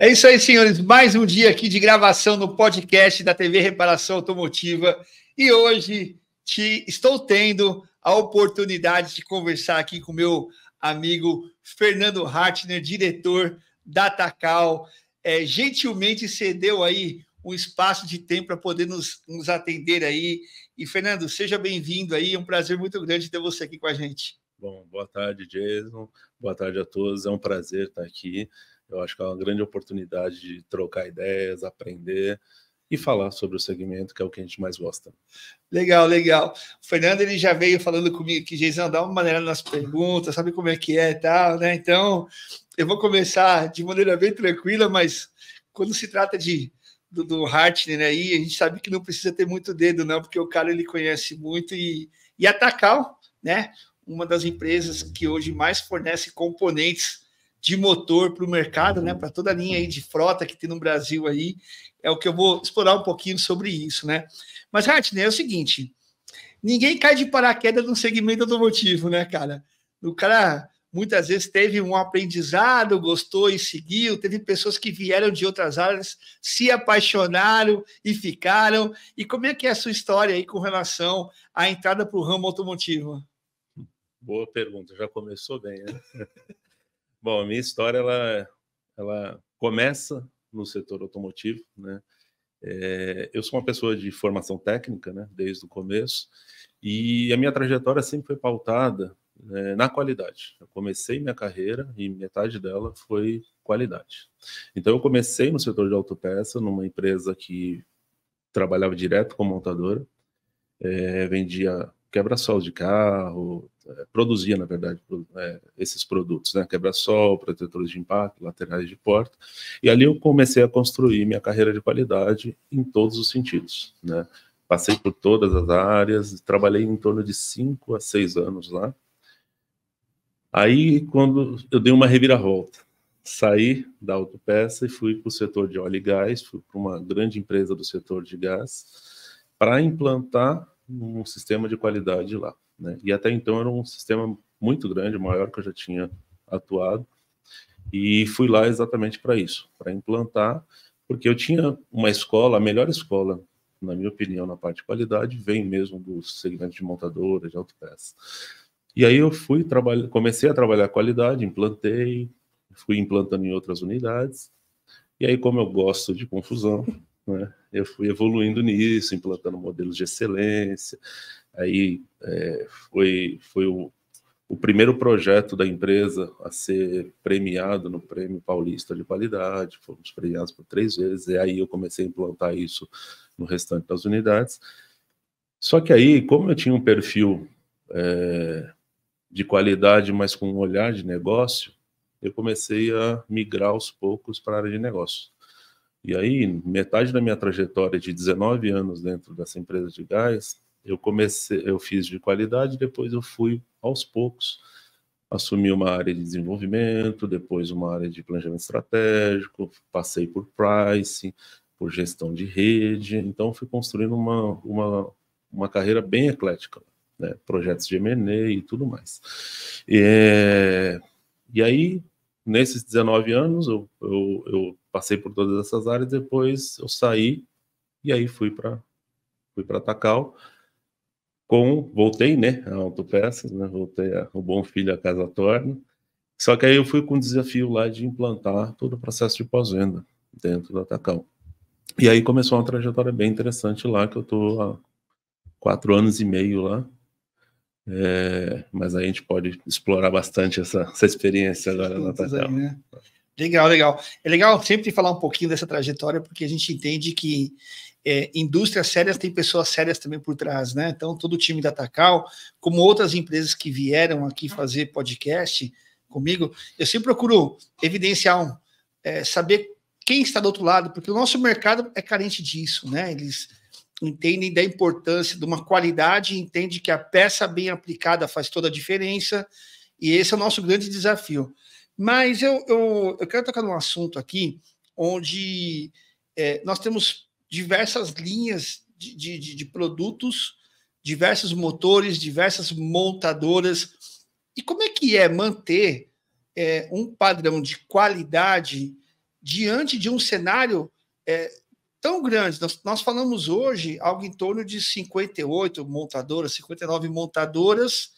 É isso aí, senhores. Mais um dia aqui de gravação no podcast da TV Reparação Automotiva. E hoje te, estou tendo a oportunidade de conversar aqui com meu amigo Fernando Hartner, diretor da Tacal. É, gentilmente cedeu aí um espaço de tempo para poder nos, nos atender aí. E, Fernando, seja bem-vindo aí. É um prazer muito grande ter você aqui com a gente. Bom, boa tarde, Jason. Boa tarde a todos. É um prazer estar aqui. Eu acho que é uma grande oportunidade de trocar ideias, aprender e falar sobre o segmento, que é o que a gente mais gosta. Legal, legal. O Fernando ele já veio falando comigo que Geisão dá uma maneira nas perguntas, sabe como é que é e tal, né? Então, eu vou começar de maneira bem tranquila, mas quando se trata de do, do Hartner né, aí, a gente sabe que não precisa ter muito dedo não, porque o cara ele conhece muito e e atacar, né? Uma das empresas que hoje mais fornece componentes de motor para o mercado, né? Uhum. Para toda a linha aí de frota que tem no Brasil aí, é o que eu vou explorar um pouquinho sobre isso, né? Mas, Ratner, é o seguinte: ninguém cai de paraquedas no segmento automotivo, né, cara? O cara muitas vezes teve um aprendizado, gostou e seguiu, teve pessoas que vieram de outras áreas, se apaixonaram e ficaram. E como é que é a sua história aí com relação à entrada para o ramo automotivo? Boa pergunta, já começou bem, né? Bom, a minha história ela, ela começa no setor automotivo, né? É, eu sou uma pessoa de formação técnica, né, desde o começo, e a minha trajetória sempre foi pautada né, na qualidade. Eu comecei minha carreira e metade dela foi qualidade. Então, eu comecei no setor de autopeça, numa empresa que trabalhava direto com montadora, é, vendia quebra-sol de carro, é, produzia, na verdade, é, esses produtos, né? Quebra-sol, protetores de impacto, laterais de porta. E ali eu comecei a construir minha carreira de qualidade em todos os sentidos, né? Passei por todas as áreas, trabalhei em torno de cinco a seis anos lá. Aí, quando eu dei uma reviravolta, saí da autopeça e fui para o setor de óleo e gás, fui para uma grande empresa do setor de gás, para implantar um sistema de qualidade lá. Né? E até então era um sistema muito grande, maior que eu já tinha atuado, e fui lá exatamente para isso, para implantar, porque eu tinha uma escola, a melhor escola, na minha opinião, na parte de qualidade, vem mesmo do segmento de montadora, de autopeças E aí eu fui trabalhar, comecei a trabalhar qualidade, implantei, fui implantando em outras unidades, e aí como eu gosto de confusão, né? Eu fui evoluindo nisso, implantando modelos de excelência. Aí é, foi, foi o, o primeiro projeto da empresa a ser premiado no Prêmio Paulista de Qualidade. Fomos premiados por três vezes. E aí eu comecei a implantar isso no restante das unidades. Só que aí, como eu tinha um perfil é, de qualidade, mas com um olhar de negócio, eu comecei a migrar aos poucos para a área de negócio. E aí, metade da minha trajetória de 19 anos dentro dessa empresa de gás, eu comecei, eu fiz de qualidade, depois eu fui aos poucos assumi uma área de desenvolvimento, depois uma área de planejamento estratégico, passei por pricing, por gestão de rede, então fui construindo uma, uma, uma carreira bem eclética, né? projetos de M&A e tudo mais. e é, E aí, nesses 19 anos, eu, eu, eu, passei por todas essas áreas, depois eu saí e aí fui para fui para Takal com voltei, né, a autopeças, né, voltei a, o Bom Filho a Casa Torna. Só que aí eu fui com o desafio lá de implantar todo o processo de pós-venda dentro da Takal. E aí começou uma trajetória bem interessante lá que eu tô há quatro anos e meio lá é, mas a gente pode explorar bastante essa, essa experiência agora na Tatel. Né? Legal, legal. É legal sempre falar um pouquinho dessa trajetória, porque a gente entende que é, indústrias sérias tem pessoas sérias também por trás, né? Então, todo o time da Tacal, como outras empresas que vieram aqui fazer podcast comigo, eu sempre procuro evidenciar, um, é, saber quem está do outro lado, porque o nosso mercado é carente disso, né? Eles entendem da importância de uma qualidade, entende que a peça bem aplicada faz toda a diferença, e esse é o nosso grande desafio. Mas eu, eu, eu quero tocar num assunto aqui onde é, nós temos diversas linhas de, de, de produtos, diversos motores, diversas montadoras. E como é que é manter é, um padrão de qualidade diante de um cenário é, tão grande. Nós, nós falamos hoje algo em torno de 58 montadoras, 59 montadoras,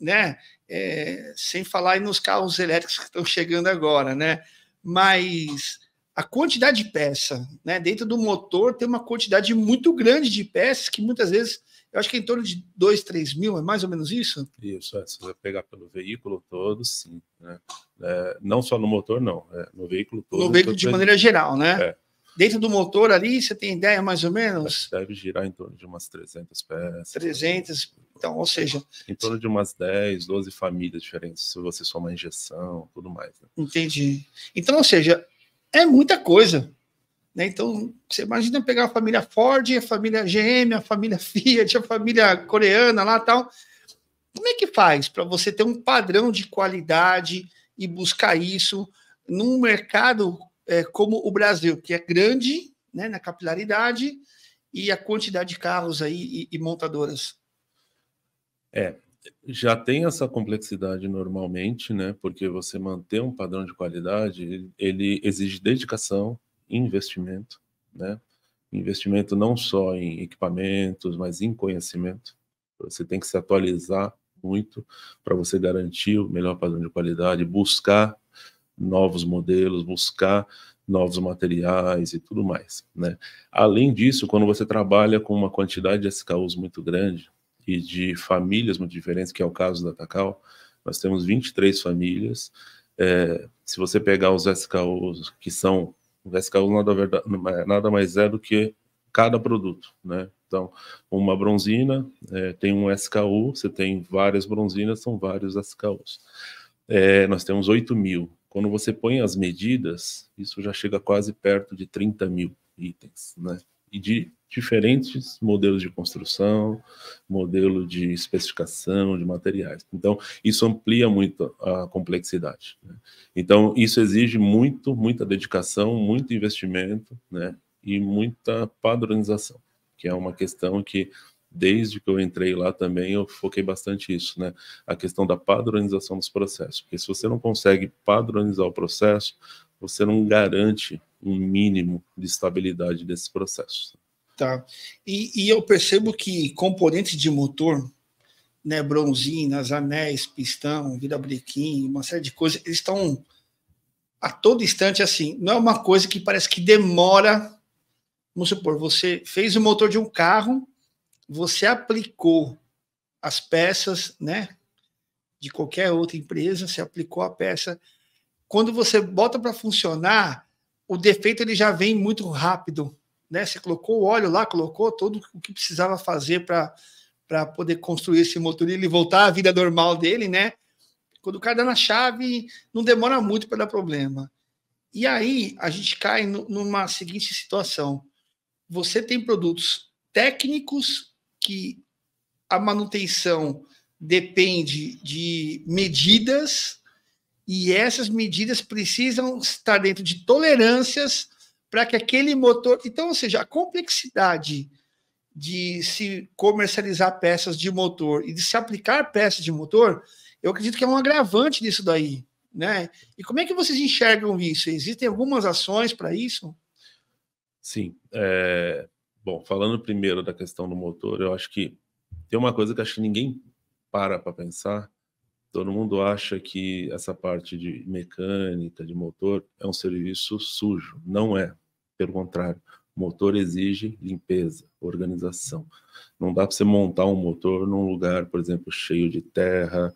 né? É, sem falar aí nos carros elétricos que estão chegando agora, né? Mas a quantidade de peça, né? Dentro do motor tem uma quantidade muito grande de peças que muitas vezes eu acho que é em torno de 2, 3 mil, é mais ou menos isso? Isso, é, se você pegar pelo veículo todo, sim. Né? É, não só no motor, não. É, no veículo todo. No veículo de maneira geral, né? É. Dentro do motor ali, você tem ideia mais ou menos? Deve girar em torno de umas 300 peças. 300, então, ou seja... Em torno de umas 10, 12 famílias diferentes, se você somar injeção, tudo mais. Né? Entendi. Então, ou seja, é muita coisa. Né? Então, você imagina pegar a família Ford, a família GM, a família Fiat, a família coreana lá tal. Como é que faz para você ter um padrão de qualidade e buscar isso num mercado é, como o Brasil, que é grande né, na capilaridade e a quantidade de carros aí e, e montadoras. É, já tem essa complexidade normalmente, né? Porque você manter um padrão de qualidade, ele exige dedicação, investimento, né? Investimento não só em equipamentos, mas em conhecimento. Você tem que se atualizar muito para você garantir o melhor padrão de qualidade, buscar novos modelos, buscar novos materiais e tudo mais. Né? Além disso, quando você trabalha com uma quantidade de SKUs muito grande e de famílias muito diferentes, que é o caso da Takao, nós temos 23 famílias. É, se você pegar os SKUs que são o SKUs nada, nada mais é do que cada produto, né? Então, uma bronzina é, tem um SKU, você tem várias bronzinas, são vários SKUs. É, nós temos 8 mil quando você põe as medidas, isso já chega quase perto de 30 mil itens, né? E de diferentes modelos de construção, modelo de especificação de materiais. Então, isso amplia muito a complexidade. Né? Então, isso exige muito, muita dedicação, muito investimento, né? E muita padronização, que é uma questão que desde que eu entrei lá também, eu foquei bastante isso, né? A questão da padronização dos processos, porque se você não consegue padronizar o processo, você não garante um mínimo de estabilidade desses processos. Tá. E, e eu percebo que componentes de motor, né, bronzinas, anéis, pistão, virabrequim, uma série de coisas, eles estão a todo instante assim. Não é uma coisa que parece que demora. Vamos supor, você fez o motor de um carro, você aplicou as peças, né? De qualquer outra empresa, você aplicou a peça. Quando você bota para funcionar, o defeito ele já vem muito rápido, né? Você colocou o óleo lá, colocou todo o que precisava fazer para para poder construir esse motor e ele voltar à vida normal dele, né? Quando o cara dá na chave, não demora muito para dar problema. E aí a gente cai numa seguinte situação: você tem produtos técnicos que a manutenção depende de medidas e essas medidas precisam estar dentro de tolerâncias para que aquele motor. Então, ou seja, a complexidade de se comercializar peças de motor e de se aplicar peças de motor, eu acredito que é um agravante disso daí. Né? E como é que vocês enxergam isso? Existem algumas ações para isso? Sim. É, Bom, falando primeiro da questão do motor, eu acho que tem uma coisa que acho que ninguém para para pensar. Todo mundo acha que essa parte de mecânica, de motor, é um serviço sujo. Não é. Pelo contrário, motor exige limpeza, organização. Não dá para você montar um motor num lugar, por exemplo, cheio de terra,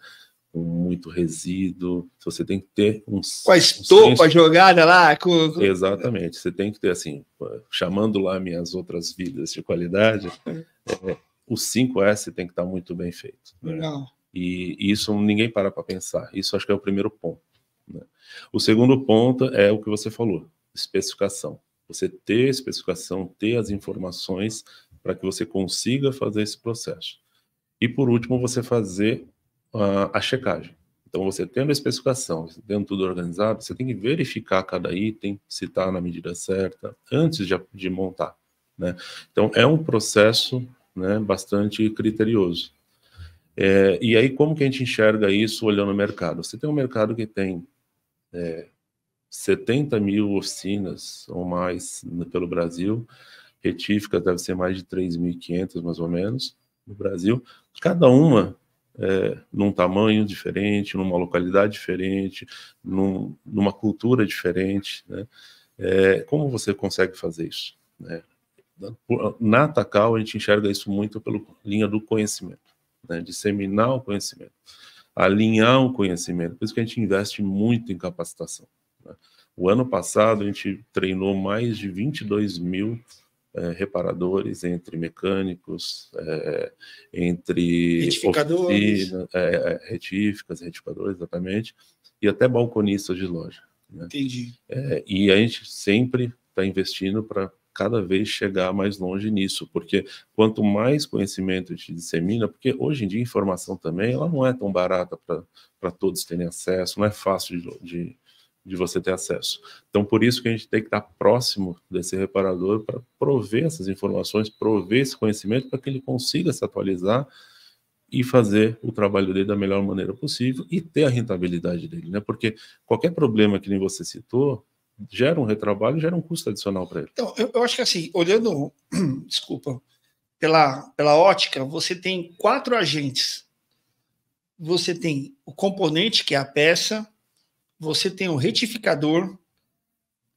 com muito resíduo. você tem que ter uns. Com a estopa uns... jogada lá. Com... Exatamente. Você tem que ter, assim, chamando lá minhas outras vidas de qualidade, é, é o 5S tem que estar muito bem feito. Né? Legal. E, e isso ninguém para para pensar. Isso acho que é o primeiro ponto. Né? O segundo ponto é o que você falou: especificação. Você ter especificação, ter as informações para que você consiga fazer esse processo. E por último, você fazer uh, a checagem. Então, você tendo a especificação, tendo tudo organizado, você tem que verificar cada item, se está na medida certa, antes de, de montar. Né? Então, é um processo né, bastante criterioso. É, e aí, como que a gente enxerga isso olhando o mercado? Você tem um mercado que tem é, 70 mil oficinas ou mais pelo Brasil, retíficas deve ser mais de 3.500, mais ou menos, no Brasil. Cada uma é, num tamanho diferente, numa localidade diferente, num, numa cultura diferente, né? É, como você consegue fazer isso? Né? Na Atacal, a gente enxerga isso muito pela linha do conhecimento, né? disseminar o conhecimento, alinhar o conhecimento, por isso que a gente investe muito em capacitação. Né? O ano passado, a gente treinou mais de 22 mil é, reparadores, entre mecânicos, é, entre retificadores, é, é, retíficas, retificadores, exatamente, e até balconistas de loja. Né? Entendi. É, e a gente sempre está investindo para cada vez chegar mais longe nisso, porque quanto mais conhecimento gente dissemina, porque hoje em dia informação também ela não é tão barata para todos terem acesso, não é fácil de, de de você ter acesso. Então, por isso que a gente tem que estar próximo desse reparador para prover essas informações, prover esse conhecimento para que ele consiga se atualizar e fazer o trabalho dele da melhor maneira possível e ter a rentabilidade dele, né? Porque qualquer problema que nem você citou gera um retrabalho, gera um custo adicional para ele. Então, eu, eu, acho que assim, olhando, desculpa, pela, pela ótica, você tem quatro agentes. Você tem o componente, que é a peça, você tem um retificador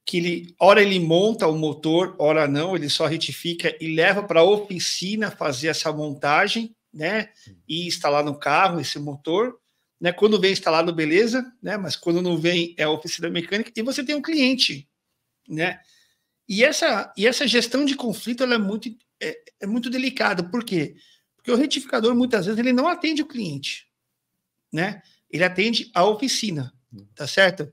que ele, ora ele monta o motor, ora não, ele só retifica e leva para a oficina fazer essa montagem, né? E instalar no carro esse motor, né? Quando vem instalado, beleza, né? Mas quando não vem é a oficina mecânica e você tem um cliente, né? E essa, e essa gestão de conflito ela é muito é, é muito delicada, por quê? Porque o retificador muitas vezes ele não atende o cliente, né? Ele atende a oficina. Tá certo?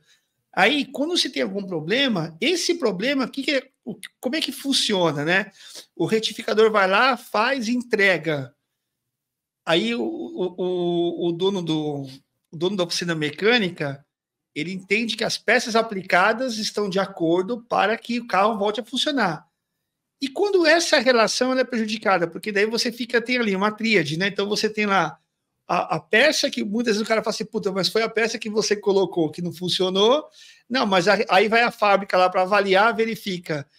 Aí, quando se tem algum problema, esse problema, que que é, o, como é que funciona, né? O retificador vai lá, faz entrega. Aí o, o, o dono do o dono da oficina mecânica ele entende que as peças aplicadas estão de acordo para que o carro volte a funcionar. E quando essa relação é prejudicada, porque daí você fica tem ali uma tríade, né? Então você tem lá a, a, peça que muitas vezes o cara fala assim, puta, mas foi a peça que você colocou que não funcionou. Não, mas a, aí vai a fábrica lá para avaliar, verifica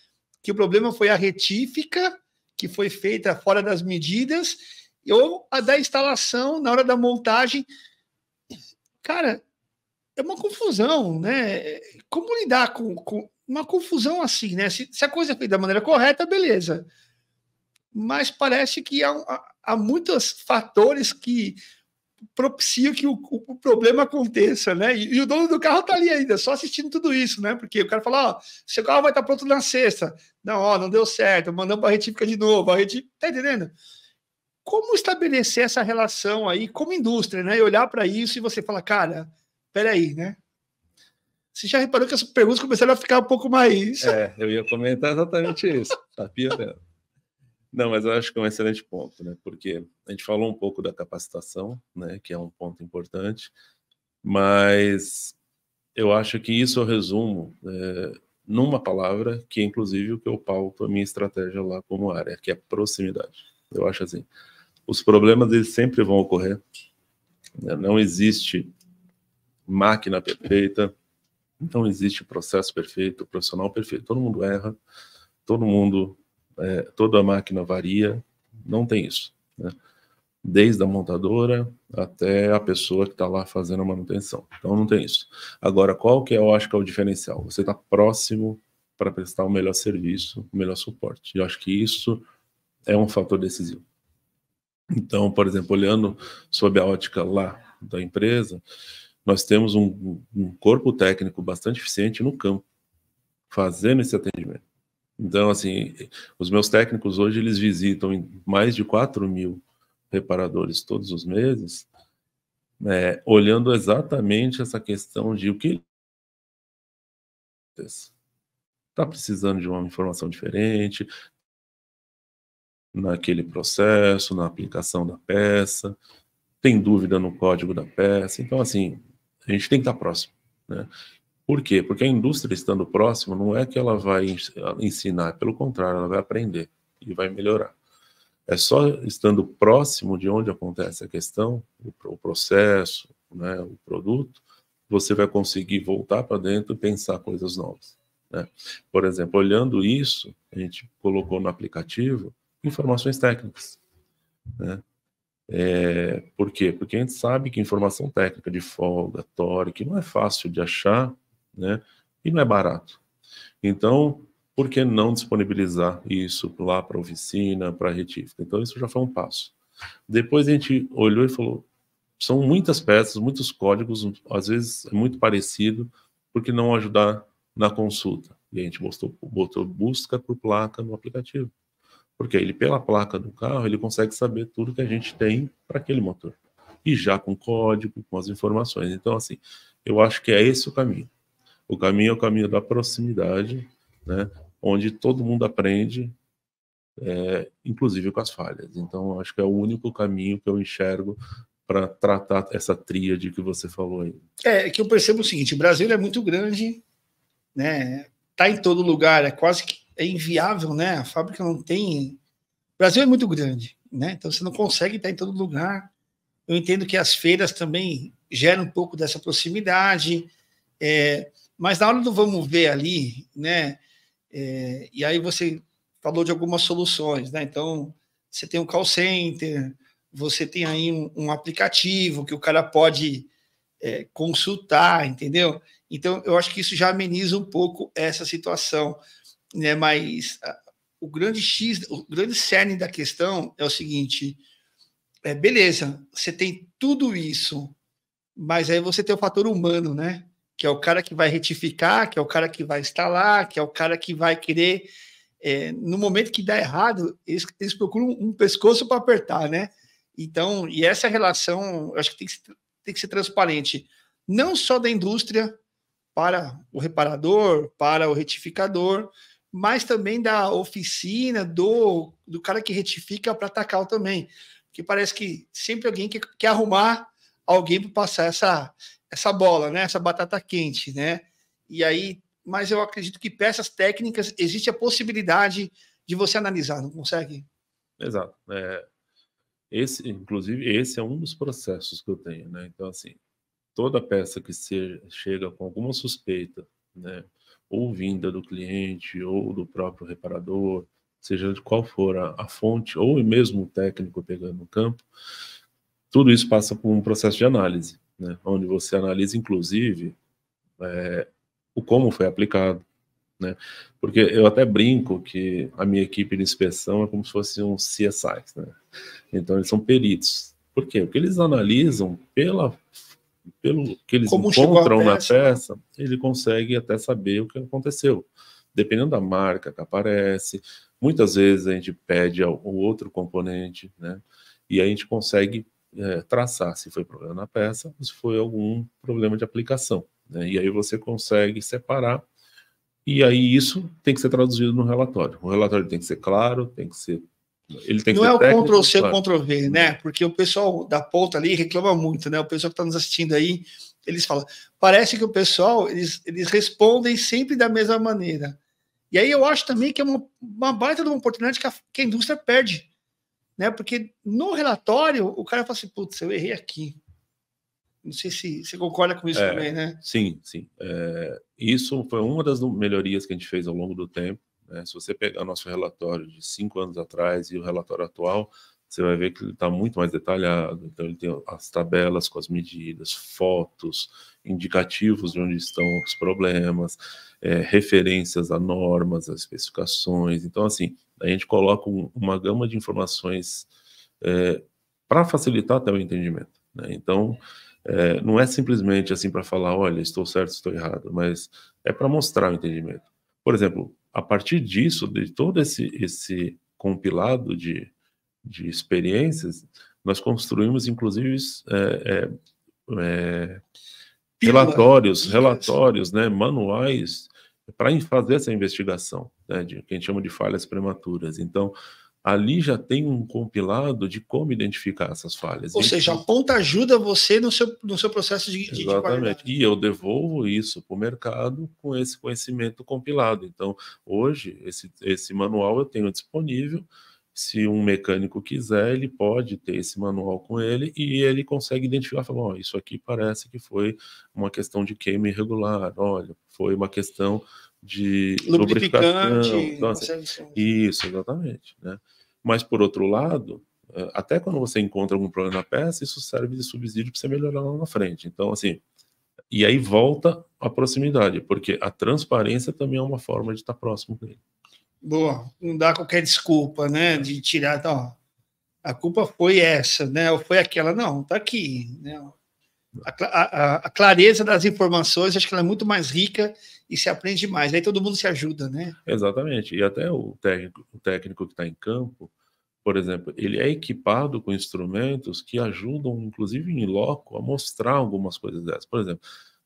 que o problema foi a retífica que foi feita fora das medidas ou a da instalação na hora da montagem. Cara, é uma confusão, né? Como lidar com, com uma confusão assim, né? Se, se a coisa é feita da maneira correta, beleza. Mas parece que há, há, há muitos fatores que propicia que o, o, problema aconteça, né? E, e, o dono do carro tá ali ainda, só assistindo tudo isso, né? Porque o cara fala, ó, seu carro vai estar tá pronto na sexta. Não, ó, não deu certo, mandamos para a retífica de novo, a retífica, tá entendendo? Como estabelecer essa relação aí como indústria, né? E olhar para isso e você fala, cara, peraí, né? Você já reparou que as perguntas começaram a ficar um pouco mais... É, eu ia comentar exatamente isso, tá mesmo. Não, mas eu acho que é um excelente ponto, né? Porque a gente falou um pouco da capacitação, né? Que é um ponto importante, mas eu acho que isso eu é resumo é, numa palavra que, é inclusive, o que eu pauto a minha estratégia lá como área, que é proximidade. Eu acho assim, os problemas eles sempre vão ocorrer. Né? Não existe máquina perfeita, não existe processo perfeito, profissional perfeito. Todo mundo erra, todo mundo é, toda a máquina varia, não tem isso. Né? Desde a montadora até a pessoa que está lá fazendo a manutenção. Então não tem isso. Agora, qual que é, eu acho que é o diferencial? Você está próximo para prestar o melhor serviço, o melhor suporte. Eu acho que isso é um fator decisivo. Então, por exemplo, olhando sob a ótica lá da empresa, nós temos um, um corpo técnico bastante eficiente no campo, fazendo esse atendimento. Então, assim, os meus técnicos hoje eles visitam mais de 4 mil reparadores todos os meses, é, olhando exatamente essa questão de o que está precisando de uma informação diferente naquele processo, na aplicação da peça, tem dúvida no código da peça. Então, assim, a gente tem que estar próximo. Né? Por quê? Porque a indústria estando próximo, não é que ela vai ah, ensinar, pelo contrário, ela vai aprender e vai melhorar. É só estando próximo de onde acontece a questão, o processo, né, o produto, você vai conseguir voltar para dentro e pensar coisas novas. Né? Por exemplo, olhando isso, a gente colocou no aplicativo informações técnicas. Né? É, por quê? Porque a gente sabe que informação técnica de folga, torque, não é fácil de achar né? E não é barato. Então, por que não disponibilizar isso lá para oficina, para retífica? Então, isso já foi um passo. Depois a gente olhou e falou: são muitas peças, muitos códigos, às vezes é muito parecido, porque não ajudar na consulta? E a gente botou, botou busca por placa no aplicativo. Porque ele, pela placa do carro, ele consegue saber tudo que a gente tem para aquele motor. E já com código, com as informações. Então, assim, eu acho que é esse o caminho. O caminho é o caminho da proximidade, né? onde todo mundo aprende, é, inclusive com as falhas. Então, acho que é o único caminho que eu enxergo para tratar essa tríade que você falou aí. É, é que eu percebo o seguinte: o Brasil é muito grande, né? Tá em todo lugar, é quase que é inviável, né? A fábrica não tem. O Brasil é muito grande, né? Então você não consegue estar em todo lugar. Eu entendo que as feiras também geram um pouco dessa proximidade. É, mas na hora do vamos ver ali, né? É, e aí você falou de algumas soluções, né? Então, você tem um call center, você tem aí um, um aplicativo que o cara pode é, consultar, entendeu? Então, eu acho que isso já ameniza um pouco essa situação, né? Mas a, o grande X, o grande cerne da questão é o seguinte: é, beleza, você tem tudo isso, mas aí você tem o fator humano, né? que é o cara que vai retificar, que é o cara que vai instalar, que é o cara que vai querer. É, no momento que dá errado, eles, eles procuram um pescoço para apertar, né? Então, e essa relação, eu acho que tem que, ser, tem que ser transparente, não só da indústria para o reparador, para o retificador, mas também da oficina, do, do cara que retifica para atacar também. Porque parece que sempre alguém quer, quer arrumar alguém para passar essa, essa bola, né? Essa batata quente, né? E aí, mas eu acredito que peças técnicas existe a possibilidade de você analisar, não consegue? Exato. É, esse, inclusive, esse é um dos processos que eu tenho, né? Então, assim, toda peça que seja chega com alguma suspeita, né? Ou vinda do cliente, ou do próprio reparador, seja de qual for a, a fonte, ou mesmo o técnico pegando no campo, tudo isso passa por um processo de análise, né? onde você analisa, inclusive, é, o como foi aplicado. Né? Porque eu até brinco que a minha equipe de inspeção é como se fosse um CSI, né? Então eles são peritos. Por quê? Porque eles analisam pela pelo que eles como encontram na peça, ele consegue até saber o que aconteceu. Dependendo da marca que aparece, muitas vezes a gente pede o outro componente, né? E a gente consegue é, traçar se foi problema na peça ou se foi algum problema de aplicação. Né? E aí você consegue separar, e aí isso tem que ser traduzido no relatório. O relatório tem que ser claro, tem que ser. Ele tem que Não é o técnico, Ctrl C, claro. Ctrl V, né? Porque o pessoal da ponta ali reclama muito, né? O pessoal que está nos assistindo aí, eles falam. Parece que o pessoal, eles, eles respondem sempre da mesma maneira. E aí eu acho também que é uma, uma baita de uma oportunidade que a, que a indústria perde né? Porque no relatório o cara fala assim, putz, eu errei aqui. Não sei se você concorda com isso é, também, né? Sim, sim. É, isso foi uma das melhorias que a gente fez ao longo do tempo. Né? Se você pegar nosso relatório de cinco anos atrás e o relatório atual, você vai ver que ele está muito mais detalhado. Então, ele tem as tabelas com as medidas, fotos, indicativos de onde estão os problemas, é, referências a normas, a especificações. Então, assim, a gente coloca um, uma gama de informações é, para facilitar até o entendimento. Né? Então, é, não é simplesmente assim para falar, olha, estou certo, estou errado, mas é para mostrar o entendimento. Por exemplo, a partir disso, de todo esse, esse compilado de, de experiências, nós construímos, inclusive, é, é, é relatórios, relatórios, né, manuais é para fazer essa investigação, né, de, que a gente chama de falhas prematuras. Então, ali já tem um compilado de como identificar essas falhas. Ou e seja, a ponta ajuda você no seu, no seu processo de, de Exatamente. De e eu devolvo isso para o mercado com esse conhecimento compilado. Então, hoje, esse, esse manual eu tenho disponível se um mecânico quiser, ele pode ter esse manual com ele e ele consegue identificar, falar, oh, isso aqui parece que foi uma questão de queima irregular, olha, foi uma questão de lubrificante. Então, assim, isso, exatamente. Né? Mas, por outro lado, eh, até quando você encontra algum problema na peça, isso serve de subsídio para você melhorar lá na frente. Então, assim, e aí volta a proximidade, porque a transparência também é uma forma de estar próximo dele boa, não dá qualquer desculpa, né? De tirar, tá, ó, a culpa foi essa, né? Ou foi aquela, não, tá aqui, né? A, a, a clareza das informações, acho que ela é muito mais rica e se aprende mais. Aí todo mundo se ajuda, né? Exatamente. E até o técnico, o técnico que está em campo, por exemplo, ele é equipado com instrumentos que ajudam, inclusive em loco, a mostrar algumas coisas dessas. Por exemplo,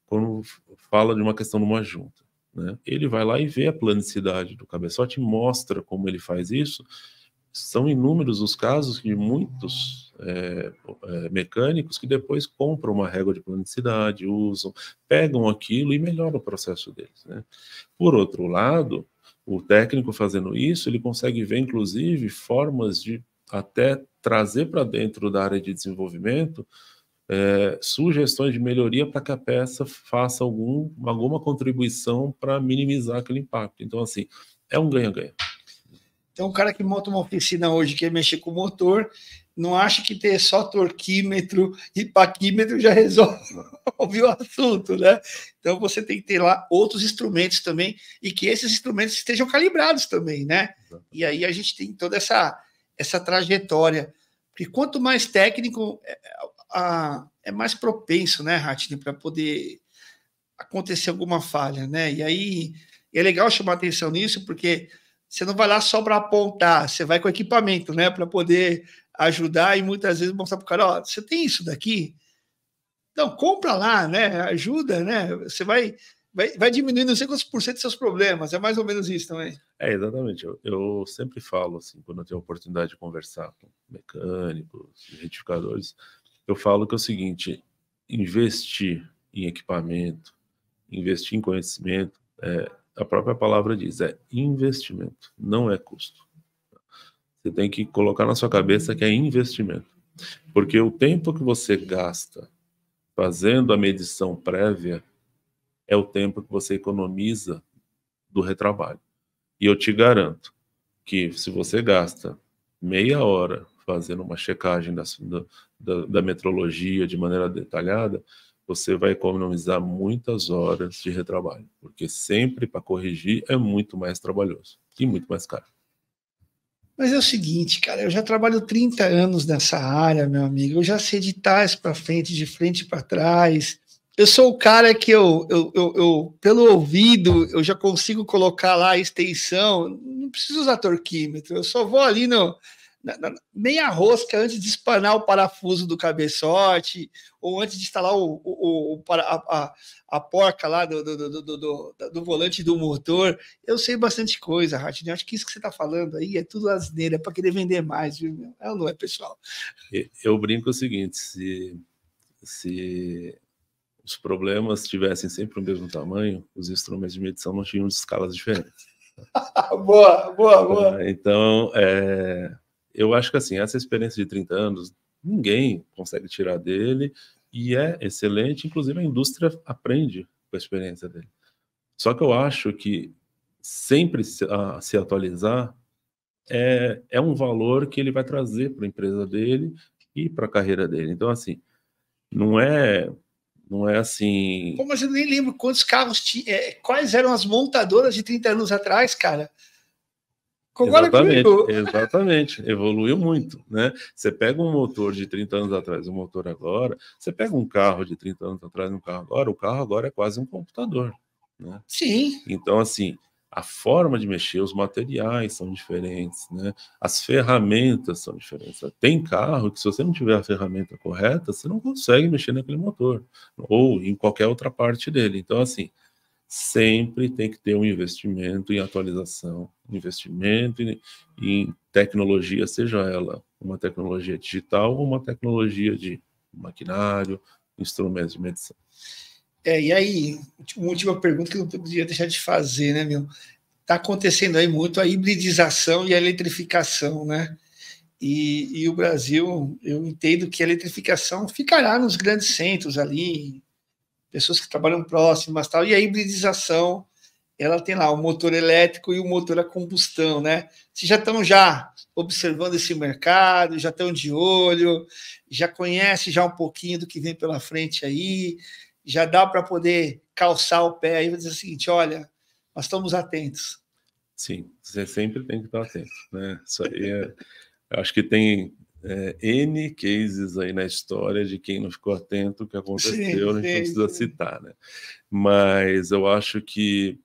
quando fala de uma questão de uma junta. Né? Ele vai lá e vê a planicidade do cabeçote, mostra como ele faz isso. São inúmeros os casos de muitos é, é, mecânicos que depois compram uma régua de planicidade, usam, pegam aquilo e melhoram o processo deles. Né? Por outro lado, o técnico fazendo isso, ele consegue ver, inclusive, formas de até trazer para dentro da área de desenvolvimento é, sugestões de melhoria para que a peça faça algum, alguma contribuição para minimizar aquele impacto. Então, assim, é um ganha-ganha. Então, o cara que monta uma oficina hoje, que é mexer com o motor, não acha que ter só torquímetro e paquímetro já resolve o assunto, né? Então, você tem que ter lá outros instrumentos também e que esses instrumentos estejam calibrados também, né? E aí a gente tem toda essa, essa trajetória. Porque quanto mais técnico, é, a, é mais propenso, né, Ratini, para poder acontecer alguma falha, né? E aí é legal chamar atenção nisso, porque você não vai lá só para apontar, você vai com equipamento, né, para poder ajudar e muitas vezes mostrar para o cara, ó, você tem isso daqui? Então, compra lá, né? Ajuda, né? Você vai, vai, vai diminuindo não sei quantos por cento seus problemas, é mais ou menos isso também. É, exatamente. Eu, eu sempre falo, assim, quando eu tenho a oportunidade de conversar com mecânicos, retificadores, eu falo que é o seguinte: investir em equipamento, investir em conhecimento, é, a própria palavra diz, é investimento, não é custo. Você tem que colocar na sua cabeça que é investimento. Porque o tempo que você gasta fazendo a medição prévia é o tempo que você economiza do retrabalho. E eu te garanto que se você gasta meia hora fazendo uma checagem da, da, da metrologia de maneira detalhada, você vai economizar muitas horas de retrabalho, porque sempre para corrigir é muito mais trabalhoso e muito mais caro. Mas é o seguinte, cara, eu já trabalho 30 anos nessa área, meu amigo. Eu já sei de trás para frente, de frente para trás. Eu sou o cara que eu, eu, eu, eu, pelo ouvido, eu já consigo colocar lá a extensão. Não preciso usar torquímetro. Eu só vou ali no, nem a meia rosca antes de espanar o parafuso do cabeçote, ou antes de instalar o, o, o a, a, a, porca lá do, do, do, do, volante do motor. Eu sei bastante coisa, Ratinho. Acho que isso que você está falando aí é tudo asneira, é para querer vender mais, viu? É ou não é, pessoal? Eu brinco o seguinte: se, se os problemas tivessem sempre o mesmo tamanho, os instrumentos de medição não tinham escalas diferentes. boa, boa, boa. Então, é, eu acho que assim, essa experiência de 30 anos, ninguém consegue tirar dele e é excelente, inclusive a indústria aprende com a experiência dele. Só que eu acho que sempre se, a, se atualizar é, é um valor que ele vai trazer para a empresa dele e para a carreira dele. Então, assim, não é não é assim. Pô, mas eu nem lembro quantos carros tinha, é, quais eram as montadoras de 30 anos atrás, cara. Concorda exatamente, comigo? Exatamente, evoluiu muito, né? Você pega um motor de 30 anos atrás, um motor agora, você pega um carro de 30 anos atrás, um carro agora, o carro agora é quase um computador, né? Sim. Então, assim, a forma de mexer, os materiais são diferentes, né? As ferramentas são diferentes. Tem carro que se você não tiver a ferramenta correta, você não consegue mexer naquele motor ou em qualquer outra parte dele. Então, assim, sempre tem que ter um investimento em atualização, investimento em, em tecnologia, seja ela uma tecnologia digital ou uma tecnologia de maquinário, instrumentos de medição. É, e aí, última pergunta que eu não podia deixar de fazer, né, meu? Está acontecendo aí muito a hibridização e a eletrificação, né? E, e, o Brasil, eu entendo que a eletrificação ficará nos grandes centros ali, pessoas que trabalham próximas, tal. E a hibridização, ela tem lá o motor elétrico e o motor a combustão, né? Vocês já estão já observando esse mercado, já estão de olho, já conhece já um pouquinho do que vem pela frente aí, já dá para poder calçar o pé aí e dizer o seguinte, olha, nós estamos atentos. Sim, você sempre tem que estar atento, né? Isso aí é, acho que tem é, N cases aí na história de quem não ficou atento o que aconteceu, sim, a gente sim, não precisa sim. citar, né? Mas eu acho que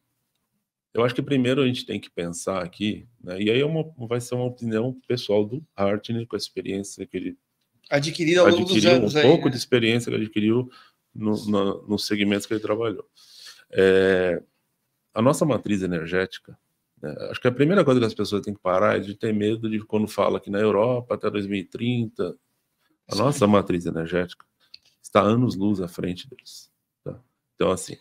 eu acho que primeiro a gente tem que pensar aqui, né? e aí é uma, vai ser uma opinião pessoal do Hartner com a experiência que ele adquiriu ao longo adquiriu, dos anos. Um aí, pouco né? de experiência que ele adquiriu nos no, nos segmentos que ele trabalhou. É, a nossa matriz energética é, acho que a primeira coisa que as pessoas têm que parar é de ter medo de quando fala que na Europa até 2030 a Sim. nossa matriz energética está anos luz à frente deles. Tá? Então, assim,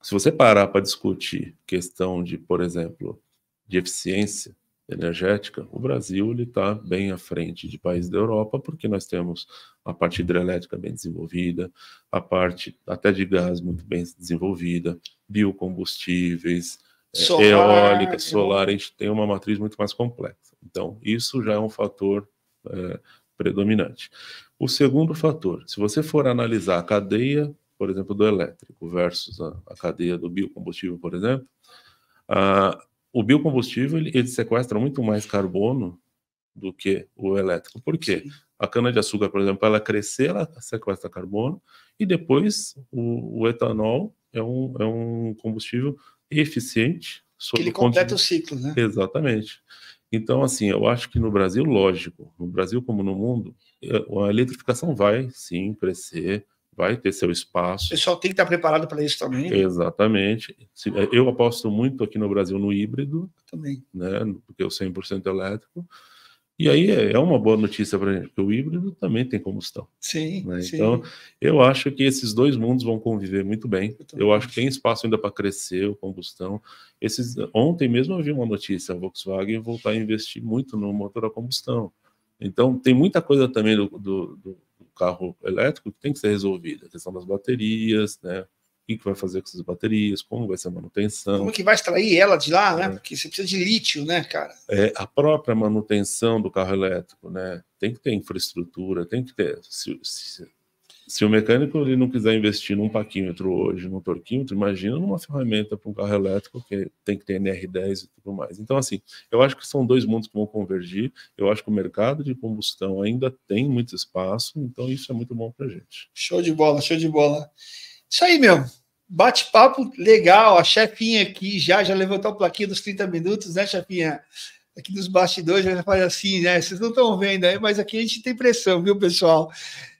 se você parar para discutir questão de, por exemplo, de eficiência energética, o Brasil está bem à frente de países da Europa porque nós temos a parte hidrelétrica bem desenvolvida, a parte até de gás muito bem desenvolvida, biocombustíveis solar, eólica, é solar, a gente tem uma matriz muito mais complexa. Então, isso já é um fator é, predominante. O segundo fator, se você for analisar a cadeia, por exemplo, do elétrico versus a, a cadeia do biocombustível, por exemplo, a, o biocombustível ele, ele, sequestra muito mais carbono do que o elétrico. Por quê? A cana-de-açúcar, por exemplo, ela crescer, ela sequestra carbono, e depois o, o etanol é um, é um combustível eficiente. Que ele completa o ciclo, né? Exatamente. Então, assim, eu acho que no Brasil, lógico, no Brasil como no mundo, é, a eletrificação vai sim crescer, vai ter seu espaço. O pessoal tem que estar preparado para isso também. Né? Exatamente. É, eu aposto muito aqui no Brasil no híbrido. Também. Né, porque é o 100% elétrico. E aí é, é uma boa notícia para gente, porque o híbrido também tem combustão. Sim, né? sim, Então, eu acho que esses dois mundos vão conviver muito bem. Eu, eu acho que tem espaço ainda para crescer o combustão. Esses, ontem mesmo eu vi uma notícia, a Volkswagen voltar a investir muito no motor a combustão. Então, tem muita coisa também do, do, do carro elétrico que tem que ser resolvida. A questão das baterias, né? que, que vai fazer com essas baterias, como vai ser a manutenção. Como é que vai extrair ela de lá, né? É. Porque você precisa de lítio, né, cara? É, a própria manutenção do carro elétrico, né? Tem que ter infraestrutura, tem que ter. Se, se, se o mecânico ele não quiser investir num paquímetro hoje, num torquímetro, imagina numa ferramenta para um carro elétrico que tem que ter NR10 e tudo mais. Então, assim, eu acho que são dois mundos que vão convergir. Eu acho que o mercado de combustão ainda tem muito espaço, então isso é muito bom para gente. Show de bola, show de bola. Isso aí, meu bate-papo legal. A chefinha aqui já, já levantou a plaquinha dos 30 minutos, né, chefinha? Aqui dos bastidores, ela faz assim, né? Vocês não estão vendo aí, mas aqui a gente tem pressão, viu, pessoal?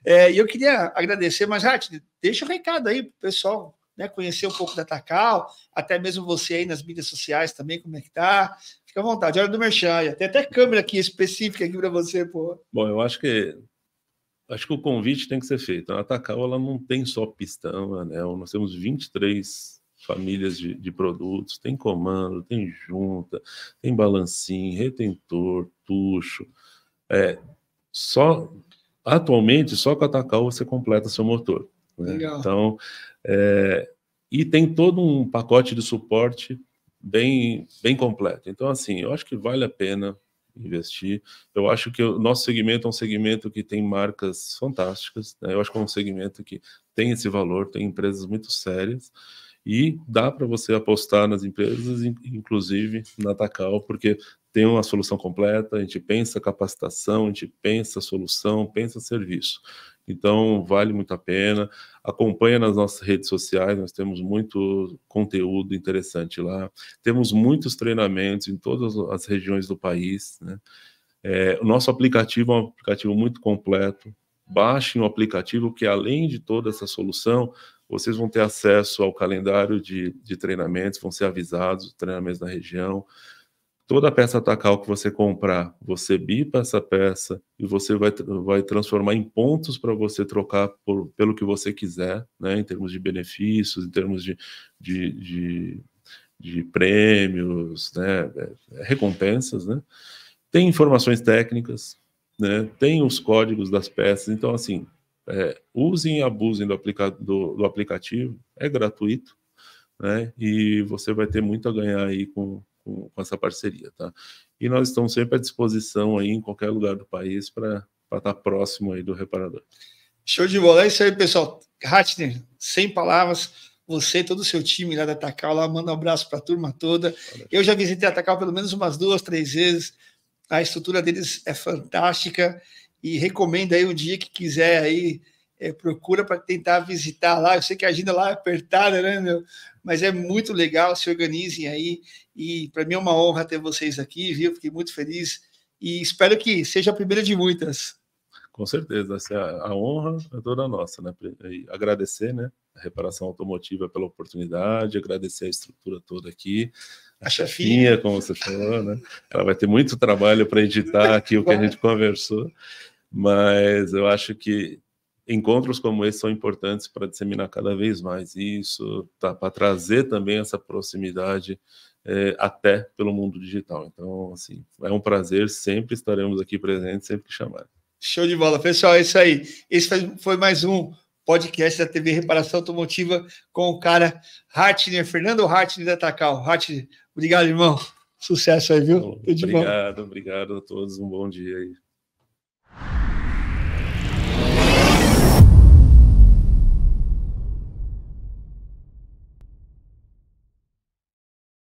É, e eu queria agradecer, mas, Rat, deixa o um recado aí pro pessoal, né? Conhecer um pouco da Tacal, até mesmo você aí nas mídias sociais também, como é que tá? Fica à vontade, hora do Merchan. Tem até câmera aqui específica aqui para você, pô. Bom, eu acho que acho que o convite tem que ser feito. A Atacau ela não tem só pistão, é anel, nós temos 23 famílias de, de, produtos, tem comando, tem junta, tem balancim, retentor, tucho. É, só atualmente só com a Atacau você completa seu motor. Né? Então, é, e tem todo um pacote de suporte bem bem completo. Então, assim, eu acho que vale a pena investir. Eu acho que o nosso segmento é um segmento que tem marcas fantásticas, né? eu acho que é um segmento que tem esse valor, tem empresas muito sérias e dá para você apostar nas empresas, inclusive na Tacal, porque tem uma solução completa, a gente pensa capacitação, a gente pensa solução, pensa serviço. Então, vale muito a pena. Acompanha nas nossas redes sociais, nós temos muito conteúdo interessante lá. Temos muitos treinamentos em todas as regiões do país. Né? É, o nosso aplicativo é um aplicativo muito completo. Baixem o aplicativo, que além de toda essa solução, vocês vão ter acesso ao calendário de, de treinamentos, vão ser avisados, treinamentos na região. Toda peça atacal que você comprar, você bipa essa peça e você vai, vai transformar em pontos para você trocar por, pelo que você quiser, né? em termos de benefícios, em termos de, de, de, de prêmios, né? É, é, recompensas. Né? Tem informações técnicas, né? tem os códigos das peças. Então, assim, é, usem e abusem do, aplica do, do aplicativo, é gratuito. Né? E você vai ter muito a ganhar aí com, com, com essa parceria, tá? E nós estamos sempre à disposição aí em qualquer lugar do país para estar tá próximo aí do reparador. Show de bola, é isso aí, pessoal. Ratner, sem palavras você todo o seu time lá da Atacal, lá manda um abraço para a turma toda. Eu já visitei a Atacal pelo menos umas duas, três vezes. A estrutura deles é fantástica e recomendo aí um dia que quiser aí é, procura para tentar visitar lá. Eu sei que a agenda lá é apertada, né, meu? mas é muito legal, se organizem aí. E para mim é uma honra ter vocês aqui, viu? Fiquei muito feliz e espero que seja a primeira de muitas. Com certeza, essa é a honra é toda nossa, né? agradecer, né? A reparação automotiva pela oportunidade, agradecer a estrutura toda aqui, a, a chefinha, chefinha, como você falou, né? Ela vai ter muito trabalho para editar aqui o que a gente conversou, mas eu acho que encontros como esse são importantes para disseminar cada vez mais isso, tá, para trazer também essa proximidade é, até pelo mundo digital. Então, assim, é um prazer, sempre estaremos aqui presentes, sempre que chamar. Show de bola, pessoal, é isso aí. Esse foi mais um podcast da TV Reparação Automotiva com o cara Hartner, Fernando Hartner da Takal. Hartner, obrigado, irmão. Sucesso aí, viu? Bom, obrigado, obrigado a todos. Um bom dia aí.